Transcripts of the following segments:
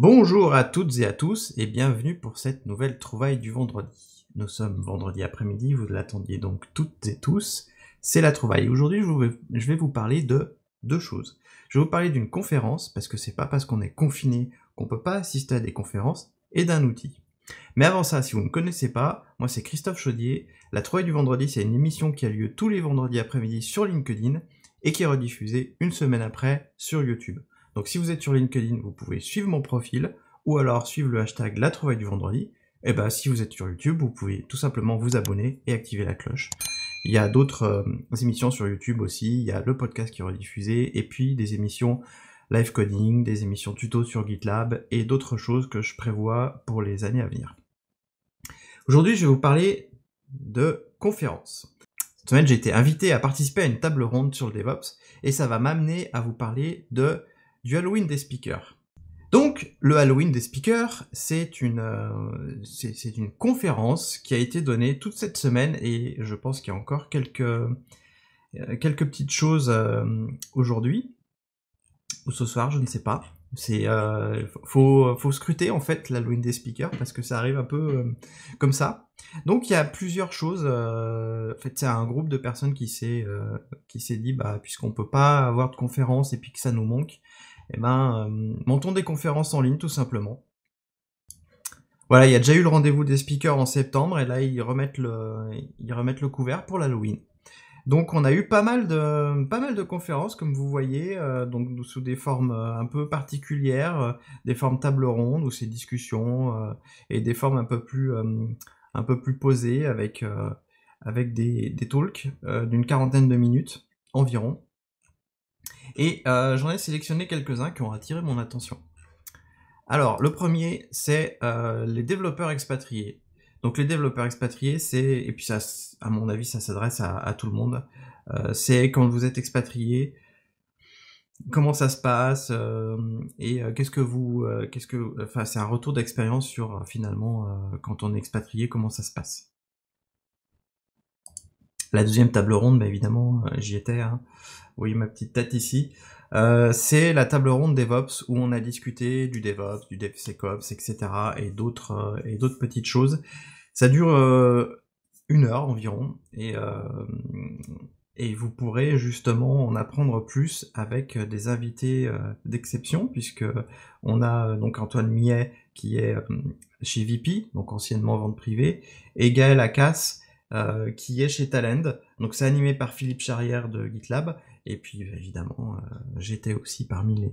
Bonjour à toutes et à tous et bienvenue pour cette nouvelle trouvaille du vendredi. Nous sommes vendredi après-midi, vous l'attendiez donc toutes et tous. C'est la trouvaille. Aujourd'hui, je vais vous parler de deux choses. Je vais vous parler d'une conférence parce que c'est pas parce qu'on est confiné qu'on peut pas assister à des conférences et d'un outil. Mais avant ça, si vous ne me connaissez pas, moi c'est Christophe Chaudier. La trouvaille du vendredi, c'est une émission qui a lieu tous les vendredis après-midi sur LinkedIn et qui est rediffusée une semaine après sur YouTube. Donc si vous êtes sur LinkedIn, vous pouvez suivre mon profil ou alors suivre le hashtag la trouvaille du vendredi. Et eh bien, si vous êtes sur YouTube, vous pouvez tout simplement vous abonner et activer la cloche. Il y a d'autres euh, émissions sur YouTube aussi, il y a le podcast qui est rediffusé et puis des émissions live coding, des émissions tuto sur GitLab et d'autres choses que je prévois pour les années à venir. Aujourd'hui, je vais vous parler de conférences. Cette semaine, j'ai été invité à participer à une table ronde sur le DevOps et ça va m'amener à vous parler de du Halloween des speakers. Donc, le Halloween des speakers, c'est une, euh, c'est une conférence qui a été donnée toute cette semaine et je pense qu'il y a encore quelques, euh, quelques petites choses euh, aujourd'hui ou ce soir, je ne sais pas. C'est faut, faut, scruter en fait l'Halloween des speakers parce que ça arrive un peu comme ça. Donc il y a plusieurs choses. en fait, c'est un groupe de personnes qui s'est qui s'est dit bah puisqu'on peut pas avoir de conférence et puis que ça nous manque, eh ben, euh, montons des conférences en ligne tout simplement. Voilà, il y a déjà eu le rendez-vous des speakers en septembre et là ils remettent le, ils remettent le couvert pour l'Halloween. Donc on a eu pas mal de, pas mal de conférences comme vous voyez, euh, sous des formes euh, un peu particulières, des formes table ronde ou ces discussions et des formes un peu plus, un peu plus posées avec, avec des, des talks d'une quarantaine de minutes environ. Et euh, j'en ai sélectionné quelques-uns qui ont attiré mon attention. Alors, le premier, c'est euh, les développeurs expatriés. Donc, les développeurs expatriés, c'est, et puis ça, à mon avis, ça s'adresse à, tout le monde, euh, c'est quand vous êtes expatrié, comment ça se passe, et qu'est-ce que vous, qu'est-ce que, enfin, c'est un retour d'expérience sur, finalement, quand on est expatrié, comment ça se passe. La deuxième table ronde, mais bah, évidemment, euh, j'y étais. vous hein. voyez ma petite tête ici. Euh, c'est la table ronde DevOps où on a discuté du DevOps, du DevSecOps, etc. et d'autres euh, et d'autres petites choses. Ça dure une heure environ et et vous pourrez justement en apprendre plus avec des invités d'exception puisque on a donc Antoine Miet qui est chez VP, donc anciennement vente privée, et Gaël Akas euh, qui est chez Talend. Donc c'est animé par Philippe Charrière de GitLab. Et puis évidemment, euh, j'étais aussi parmi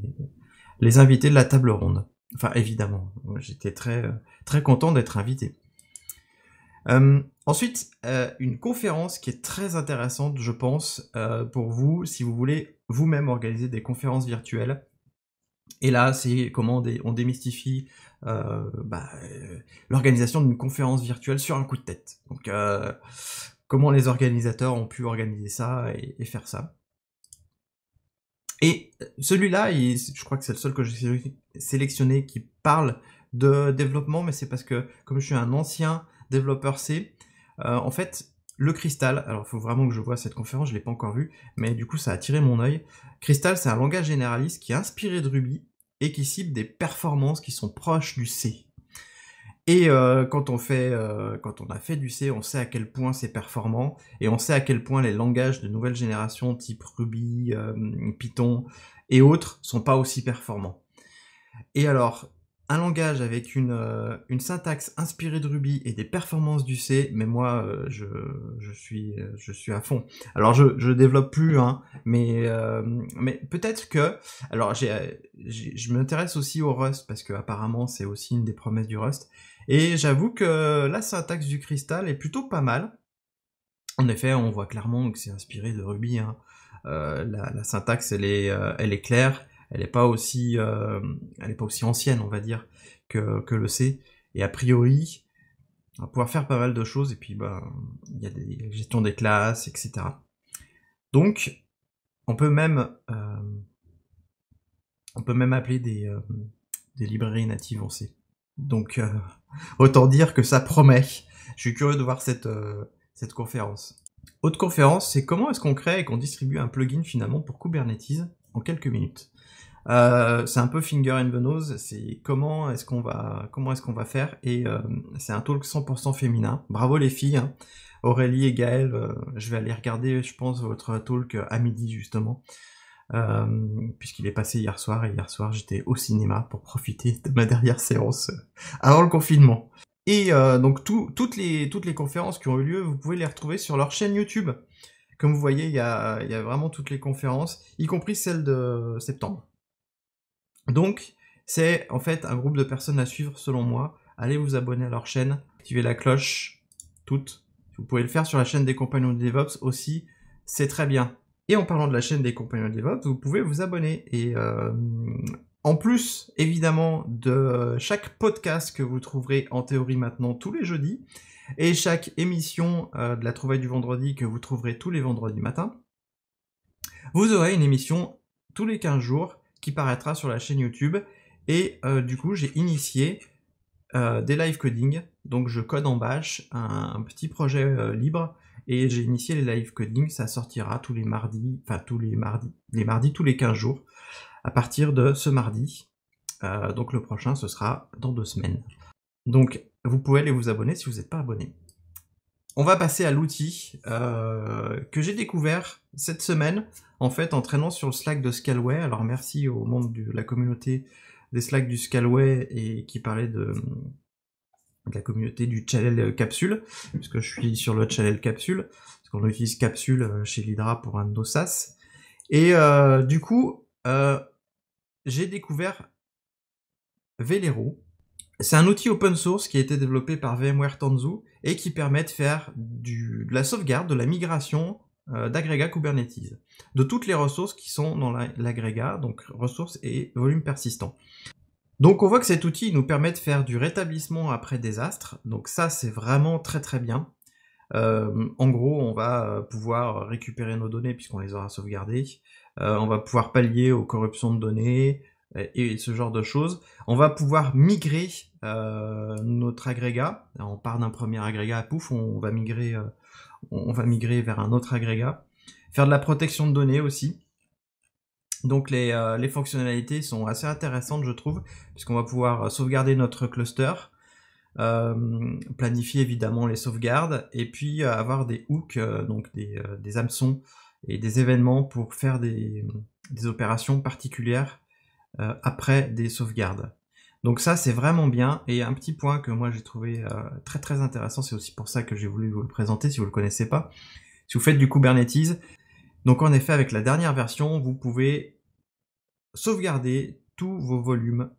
les, invités de la table ronde. Enfin évidemment, j'étais très, très content d'être invité. Euh, ensuite, une conférence qui est très intéressante, je pense, pour vous, si vous voulez vous-même organiser des conférences virtuelles. Et là, c'est comment on, démystifie euh, bah, euh, l'organisation d'une conférence virtuelle sur un coup de tête. Donc, euh, comment les organisateurs ont pu organiser ça et, et faire ça. Et celui-là, je crois que c'est le seul que j'ai sélectionné qui parle de développement, mais c'est parce que comme je suis un ancien développeur C, en fait, le cristal, alors il faut vraiment que je vois cette conférence, je ne l'ai pas encore vue, mais du coup ça a attiré mon œil. Cristal, c'est un langage généraliste qui est inspiré de Ruby et qui cible des performances qui sont proches du C. Et euh, quand, on fait, euh, quand on a fait du C, on sait à quel point c'est performant et on sait à quel point les langages de nouvelle génération type Ruby, euh, Python et autres sont pas aussi performants. Et alors, un langage avec une, euh, une, syntaxe inspirée de Ruby et des performances du C, mais moi euh, je, suis, euh, je suis à fond. Alors je, je développe plus, hein, mais, mais peut-être que... Alors j'ai je m'intéresse aussi au Rust, parce que apparemment c'est aussi une des promesses du Rust, et j'avoue que la syntaxe du cristal est plutôt pas mal. En effet, on voit clairement que c'est inspiré de Ruby. Hein. La, syntaxe, elle est, elle est claire elle n'est pas aussi, euh, elle est pas aussi ancienne, on va dire, que, le C. Et a priori, on va pouvoir faire pas mal de choses. Et puis, bah, il y a des gestion des classes, etc. Donc, on peut même, euh, on peut même appeler des, euh, des librairies natives en C. Donc, autant dire que ça promet. Je suis curieux de voir cette, cette conférence. Autre conférence, c'est comment est-ce qu'on crée et qu'on distribue un plugin finalement pour Kubernetes en quelques minutes. Euh, c'est un peu finger in the nose. C'est comment est-ce qu'on va comment est-ce qu'on va faire Et euh, c'est un talk 100% féminin. Bravo les filles. Hein. Aurélie et Gaëlle, euh, je vais aller regarder, je pense, votre talk à midi justement, puisqu'il est passé hier soir et hier soir j'étais au cinéma pour profiter de ma dernière séance avant le confinement. Et donc toutes les toutes les conférences qui ont eu lieu, vous pouvez les retrouver sur leur chaîne YouTube. Comme vous voyez, il y a, y a vraiment toutes les conférences, y compris celle de septembre. Donc, c'est en fait un groupe de personnes à suivre selon moi. Allez vous abonner à leur chaîne, activez la cloche, toutes. Vous pouvez le faire sur la chaîne des compagnons de DevOps aussi, c'est très bien. Et en parlant de la chaîne des compagnons de DevOps, vous pouvez vous abonner. Et euh, en plus, évidemment, de chaque podcast que vous trouverez en théorie maintenant tous les jeudis, et chaque émission euh, de la trouvaille du vendredi que vous trouverez tous les vendredis matin, vous aurez une émission tous les 15 jours qui paraîtra sur la chaîne YouTube. Et euh, du coup, j'ai initié euh, des live coding. Donc, je code en bash un, petit projet euh, libre et j'ai initié les live coding. Ça sortira tous les mardis, enfin tous les mardis, les mardis tous les 15 jours à partir de ce mardi. donc, le prochain, ce sera dans deux semaines. Donc, vous pouvez aller vous abonner si vous n'êtes pas abonné on va passer à l'outil euh, que j'ai découvert cette semaine, en fait, en traînant sur le Slack de Scalway. Alors, merci aux membres de la communauté des Slacks du Scalway et qui parlait de, la communauté du Channel Capsule, puisque je suis sur le Channel Capsule, parce qu'on utilise Capsule euh, chez Lydra pour un de Et euh, du coup, j'ai découvert Velero, c'est un outil open source qui a été développé par VMware Tanzu et qui permet de faire de la sauvegarde, de la migration euh, d'agrégat d'agrégats Kubernetes, de toutes les ressources qui sont dans l'agrégat, donc ressources et volumes persistants. Donc on voit que cet outil nous permet de faire du rétablissement après désastre, donc ça c'est vraiment très très bien. Euh, en gros, on va euh, pouvoir récupérer nos données puisqu'on les aura sauvegardées, on va pouvoir pallier aux corruptions de données, et ce genre de choses. On va pouvoir migrer euh, notre agrégat. On part d'un premier agrégat, pouf, on va migrer, euh, on va migrer vers un autre agrégat. Faire de la protection de données aussi. Donc les, euh, fonctionnalités sont assez intéressantes, je trouve, puisqu'on va pouvoir sauvegarder notre cluster, planifier évidemment les sauvegardes, et puis avoir des hooks, donc des, des hameçons et des événements pour faire des opérations particulières euh, après des sauvegardes. Donc ça, c'est vraiment bien. Et un petit point que moi j'ai trouvé euh, très très intéressant, c'est aussi pour ça que j'ai voulu vous le présenter si vous ne le connaissez pas. Si vous faites du Kubernetes, donc en effet avec la dernière version, vous pouvez sauvegarder tous vos volumes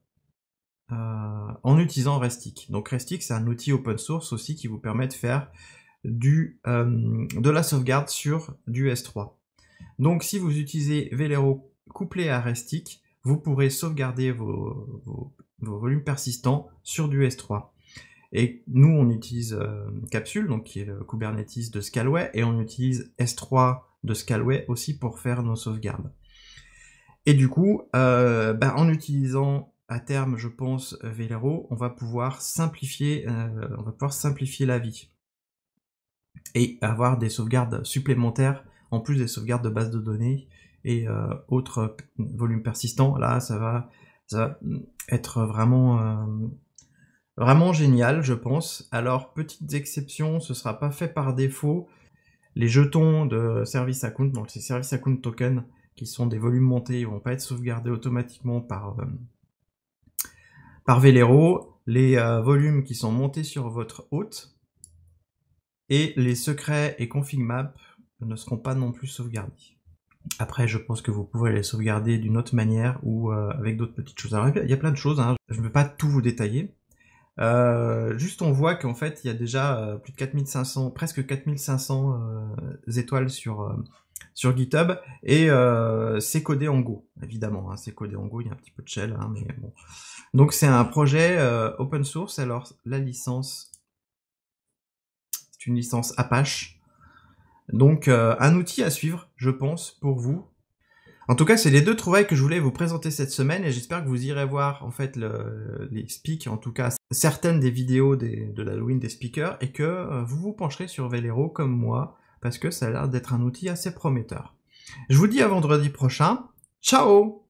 euh, en utilisant Restic. Donc Restic, c'est un outil open source aussi qui vous permet de faire du, de la sauvegarde sur du S3. Donc si vous utilisez Velero couplé à Restic, vous pourrez sauvegarder vos, volumes persistants sur du S3. Et nous, on utilise euh, Capsule, donc qui est le Kubernetes de Scalway, et on utilise S3 de Scalway aussi pour faire nos sauvegardes. Et du coup, euh, bah, en utilisant à terme, je pense, Velero, on va pouvoir simplifier, euh, on va pouvoir simplifier la vie et avoir des sauvegardes supplémentaires en plus des sauvegardes de base de données et euh, autres volumes persistants. Là, ça va, être vraiment, euh, vraiment génial, je pense. Alors, petites exceptions, ce sera pas fait par défaut. Les jetons de service account, donc ces service account tokens, qui sont des volumes montés, ils vont pas être sauvegardés automatiquement par, euh, par Velero. Les volumes qui sont montés sur votre hôte et les secrets et config map ne seront pas non plus sauvegardés. Après, je pense que vous pouvez les sauvegarder d'une autre manière ou euh, avec d'autres petites choses. Alors, il y a plein de choses, hein. je ne veux pas tout vous détailler. Euh, juste, on voit qu'en fait, il y a déjà euh, plus de 4500, presque 4500 étoiles sur, sur GitHub et c'est codé en Go, évidemment. Hein. c'est codé en Go, il y a un petit peu de shell, hein, mais bon. Donc, c'est un projet open source. Alors, la licence, c'est une licence Apache. Donc euh, un outil à suivre, je pense, pour vous. En tout cas, c'est les deux trouvailles que je voulais vous présenter cette semaine et j'espère que vous irez voir en fait les speaks, en tout cas certaines des vidéos de l'Halloween des speakers et que euh, vous vous pencherez sur Velero comme moi parce que ça a l'air d'être un outil assez prometteur. Je vous dis à vendredi prochain. Ciao